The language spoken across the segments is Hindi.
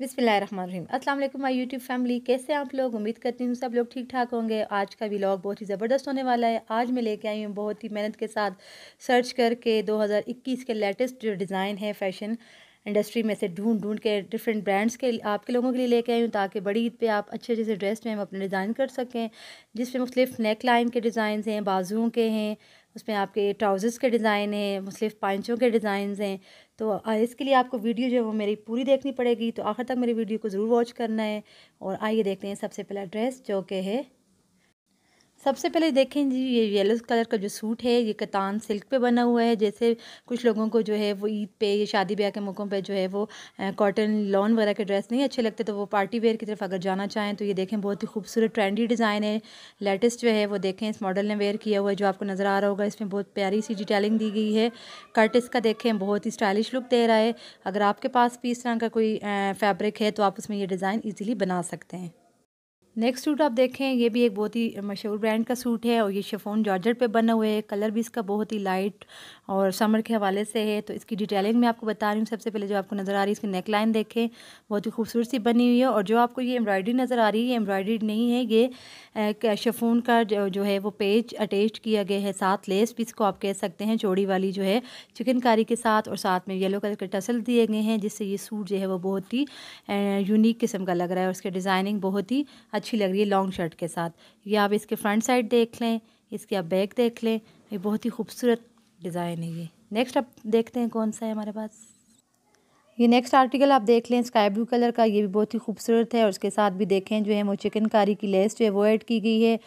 बिसमीम असल माई यूट्यूब फैमिली कैसे आप लोग उम्मीद करती हूँ सब लोग ठीक ठाक होंगे आज का व्लॉग बहुत ही ज़बरदस्त होने वाला है आज मैं लेके आई हूँ बहुत ही मेहनत के साथ सर्च करके 2021 के लेटेस्ट जो डिज़ाइन है फैशन इंडस्ट्री में से ढूंढ ढूंढ के डिफरेंट ब्रांड्स के आपके लोगों के लिए लेके आई हूँ ताकि बड़ी ईद पर आप अच्छे अच्छे से ड्रेस में हम अपने डिज़ाइन कर सकें जिसमें मुख्तलिफ नेक लाइन के डिज़ाइन हैं बाजुओं के हैं उसमें आपके ट्राउज़र्स के डिज़ाइन हैं मुख्तफ पांचों के डिज़ाइन हैं तो इसके लिए आपको वीडियो जो है वो मेरी पूरी देखनी पड़ेगी तो आखिर तक मेरी वीडियो को ज़रूर वॉच करना है और आइए देखते हैं सबसे पहला ड्रेस जो कि है सबसे पहले देखें जी ये येलो कलर का जो सूट है ये कतान सिल्क पे बना हुआ है जैसे कुछ लोगों को जो है वो ईद पे या शादी ब्याह के मौक़ों पे जो है वो कॉटन लॉन वगैरह के ड्रेस नहीं अच्छे लगते तो वो पार्टी वेयर की तरफ अगर जाना चाहें तो ये देखें बहुत ही खूबसूरत ट्रेंडी डिज़ाइन है लेटेस्ट जो है वो देखें इस मॉडल ने वेयर किया हुआ है जो आपको नज़र आ रहा होगा इसमें बहुत प्यारी सी डिटेलिंग दी गई है कट इसका देखें बहुत ही स्टाइलिश लुक दे रहा है अगर आपके पास भी इस तरह का कोई फैब्रिक है तो आप उसमें ये डिज़ाइन ईजिली बना सकते हैं नेक्स्ट सूट आप देखें ये भी एक बहुत ही मशहूर ब्रांड का सूट है और ये शेफोन जॉर्जर पे बना हुआ है कलर भी इसका बहुत ही लाइट और समर के हवाले से है तो इसकी डिटेलिंग मैं आपको बता रही हूँ सबसे पहले जो आपको नज़र आ रही है इसकी नेक लाइन देखें बहुत ही खूबसूरत सी बनी हुई है और जो आपको ये एम्ब्रॉयडरी नज़र आ रही है ये एम्ब्रॉयडरी नहीं है ये शेफोन का जो, जो है वो पेज अटैच किया गया है साथ लेस भी इसको आप कह सकते हैं चौड़ी वाली जो है चिकनकारी के साथ और साथ में येलो कलर के टसल दिए गए हैं जिससे ये सूट जो है वो बहुत ही यूनिक किस्म का लग रहा है और उसके डिज़ाइनिंग बहुत ही अच्छी अच्छी लग रही है लॉन्ग शर्ट के साथ ये आप इसके फ्रंट साइड देख लें इसके आप बैक देख लें ये बहुत ही खूबसूरत डिज़ाइन है ये नेक्स्ट आप देखते हैं कौन सा है हमारे पास ये नेक्स्ट आर्टिकल आप देख लें स्काई ब्लू कलर का ये भी बहुत ही खूबसूरत है और उसके साथ भी देखें जो है वो चिकनकारी की लेस जो है वो ऐड की गई है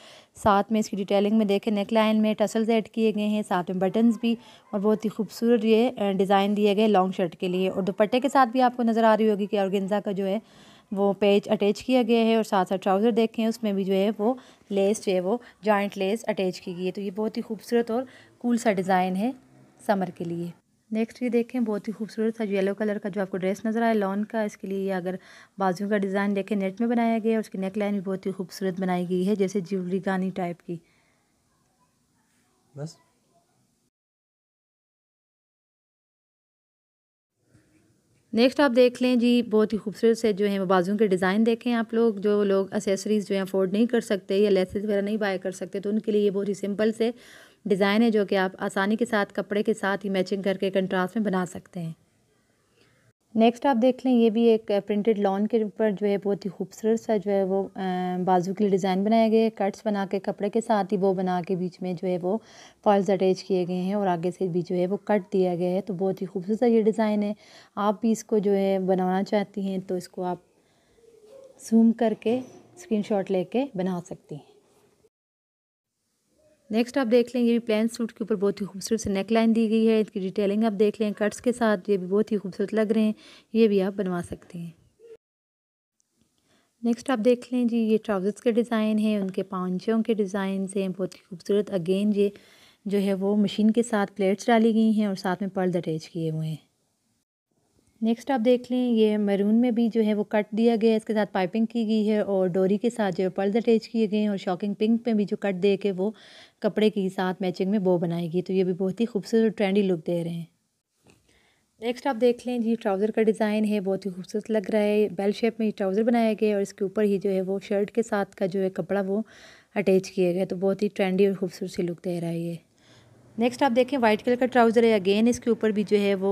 साथ में इसकी डिटेलिंग में देखें नेक लाइन में टसल्स ऐड किए गए हैं साथ में बटन्स भी और बहुत ही खूबसूरत ये डिज़ाइन दिए गए लॉन्ग शर्ट के लिए और दुपट्टे के साथ भी आपको नज़र आ रही होगी कि औरगेंजा का जो है वो पेज अटैच किया गया है और साथ साथ ट्राउज़र देखें उसमें भी जो है वो लेस जो है वो जॉइंट लेस अटैच की गई है तो ये बहुत ही खूबसूरत और कूल सा डिज़ाइन है समर के लिए नेक्स्ट ये देखें बहुत ही खूबसूरत सा येलो कलर का जो आपको ड्रेस नज़र आया लॉन का इसके लिए अगर बाजू का डिज़ाइन देखें नेट में बनाया गया है उसकी नेक लाइन भी बहुत ही खूबसूरत बनाई गई है जैसे ज्वेलरी गानी टाइप की बस नेक्स्ट आप देख लें जी बहुत ही खूबसूरत से जो है मबाजों के डिज़ाइन देखें आप लोग जो लोग एसेसरीज़ जो है अफोर्ड नहीं कर सकते या लेसेस वगैरह नहीं बाय कर सकते तो उनके लिए ये बहुत ही सिंपल से डिज़ाइन है जो कि आप आसानी के साथ कपड़े के साथ ही मैचिंग करके कंट्रास्ट में बना सकते हैं नेक्स्ट आप देख लें ये भी एक प्रिंटेड लॉन के ऊपर जो है बहुत ही खूबसूरत सा जो है वो बाजू के लिए डिज़ाइन बनाया गया है कट्स बना के कपड़े के साथ ही वो बना के बीच में जो है वो फॉल्स अटैच किए गए हैं और आगे से भी जो है वो कट दिया गया है तो बहुत ही खूबसूरत सा ये डिज़ाइन है आप भी इसको जो है बनाना चाहती हैं तो इसको आप जूम करके स्क्रीन शॉट लेके बना सकती हैं नेक्स्ट आप देख लें ये भी प्लेन सूट के ऊपर बहुत ही खूबसूरत से नेक लाइन दी गई है इसकी डिटेलिंग आप देख लें कट्स के साथ ये भी बहुत ही खूबसूरत लग रहे हैं ये भी आप बनवा सकते हैं नेक्स्ट आप देख लें जी ये ट्राउज़र्स के डिज़ाइन हैं उनके पाँचों के डिज़ाइन हैं बहुत ही खूबसूरत अगेन ये जो है वो मशीन के साथ प्लेट्स डाली गई हैं और साथ में पर्द अटैच किए हुए हैं नेक्स्ट आप देख लें ये मैरून में भी जो है वो कट दिया गया है इसके साथ पाइपिंग की गई है और डोरी के साथ जो है पर्ल्स अटैच किए गए हैं और शॉकिंग पिंक में भी जो कट दे के वो कपड़े के साथ मैचिंग में बो बनाएगी तो ये भी बहुत ही खूबसूरत और ट्रेंडी लुक दे रहे हैं नेक्स्ट आप देख लें जी ट्राउज़र का डिज़ाइन है बहुत ही खूबसूरत लग रहा है बेल शेप में ये ट्राउज़र बनाया गया और इसके ऊपर ही जो है वो शर्ट के साथ का जो है कपड़ा वो अटैच किया गया तो बहुत ही ट्रेंडी और खूबसूरत लुक दे रहा है ये नेक्स्ट आप देखें वाइट कलर का ट्राउज़र है अगेन इसके ऊपर भी जो है वो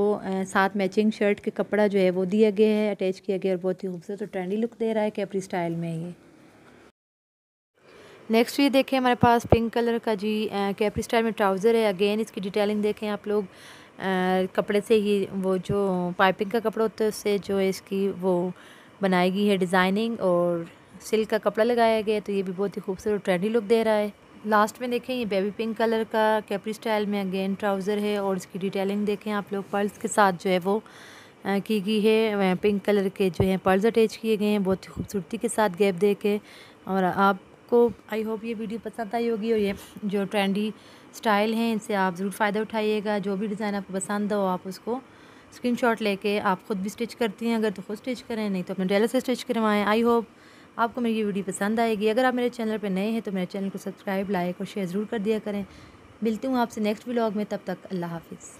साथ मैचिंग शर्ट के कपड़ा जो है वो दिया गया है अटैच किया गया और बहुत ही खूबसूरत और ट्रेंडी लुक दे रहा है कैपरी स्टाइल में ये नेक्स्ट ये देखें हमारे पास पिंक कलर का जी कैपरी स्टाइल में ट्राउज़र है अगेन इसकी डिटेलिंग देखें आप लोग आ, कपड़े से ही वो जो पाइपिंग का कपड़ा होता है उससे जो इसकी वो बनाई गई है डिज़ाइनिंग और सिल्क का कपड़ा लगाया गया तो ये भी बहुत ही खूबसूरत ट्रेंडी लुक दे रहा है लास्ट में देखें ये बेबी पिंक कलर का कैपरी स्टाइल में अगेन ट्राउज़र है और इसकी डिटेलिंग देखें आप लोग पर्ल्स के साथ जो है वो की गई है पिंक कलर के जो है पर्ल्स अटैच किए गए हैं बहुत ही खूबसूरती के साथ गैप दे के और आपको आई होप ये वीडियो पसंद आई होगी और ये जो ट्रेंडी स्टाइल हैं इनसे आप ज़रूर फ़ायदा उठाइएगा जो भी डिज़ाइन आपको पसंद हो आप उसको स्क्रीन लेके आप ख़ुद भी स्टिच करती हैं अगर तो खुद स्टिच करें नहीं तो अपने डेलर से स्टिच करवाएँ आई होप आपको मेरी ये वीडियो पसंद आएगी अगर आप मेरे चैनल पर नए हैं तो मेरे चैनल को सब्सक्राइब लाइक और शेयर ज़रूर कर दिया करें मिलती हूँ आपसे नेक्स्ट ब्लॉग में तब तक अल्लाह हाफिज़